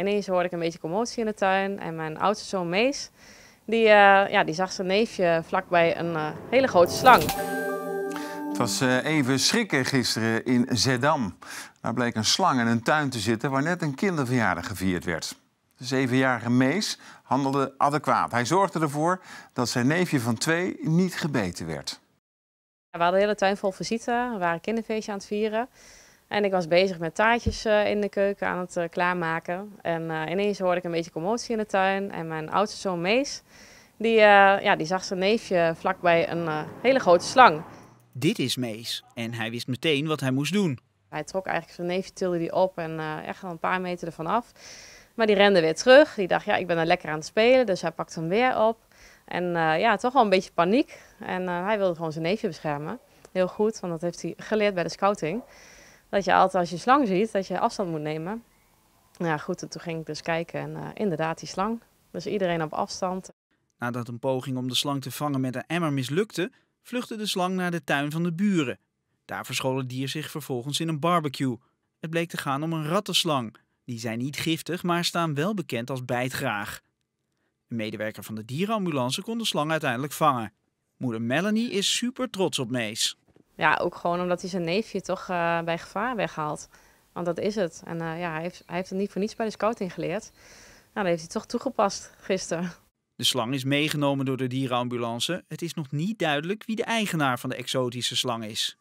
ineens hoorde ik een beetje commotie in de tuin en mijn oudste zoon Mees, die, eh, ja, die zag zijn neefje vlakbij een eh, hele grote slang. Het was eh, even schrikken gisteren in Zeddam. Daar bleek een slang in een tuin te zitten waar net een kinderverjaardag gevierd werd. De zevenjarige Mees handelde adequaat. Hij zorgde ervoor dat zijn neefje van twee niet gebeten werd. We hadden de hele tuin vol visite, we waren kinderfeestje aan het vieren. En ik was bezig met taartjes eh, in de keuken aan het eh, klaarmaken. En eh, ineens hoorde ik een beetje commotie in de tuin. En mijn oudste zoon Mees, die, ja, die zag zijn neefje vlakbij een hele grote slang. Dit is Mees. En hij wist meteen wat hij moest doen. Hij trok eigenlijk zijn neefje, tilde die op en echt al een paar meter ervan af. Maar die rende weer terug. Die dacht, ja, ik ben er lekker aan het spelen. Dus hij pakte hem weer op. En ja, toch wel een beetje paniek. En hij wilde gewoon zijn neefje beschermen. Heel goed, want dat heeft hij geleerd bij de scouting dat je altijd als je slang ziet, dat je afstand moet nemen. Nou ja, goed, toen ging ik dus kijken en eh, inderdaad die slang. Dus iedereen op afstand. Nadat een poging om de slang te vangen met een emmer mislukte, vluchtte de slang naar de tuin van de buren. Daar verschool het dier zich vervolgens in een barbecue. Het bleek te gaan om een rattenslang. Die zijn niet giftig, maar staan wel bekend als bijtgraag. Een medewerker van de dierenambulance kon de slang uiteindelijk vangen. Moeder Melanie is super trots op Mees. Ja, ook gewoon omdat hij zijn neefje toch eh, bij gevaar weghaalt. Want dat is het. En eh, ja, hij heeft, hij heeft het niet voor niets bij de scouting geleerd. Nou, dat heeft hij toch toegepast gisteren. De slang is meegenomen door de dierenambulance. Het is nog niet duidelijk wie de eigenaar van de exotische slang is.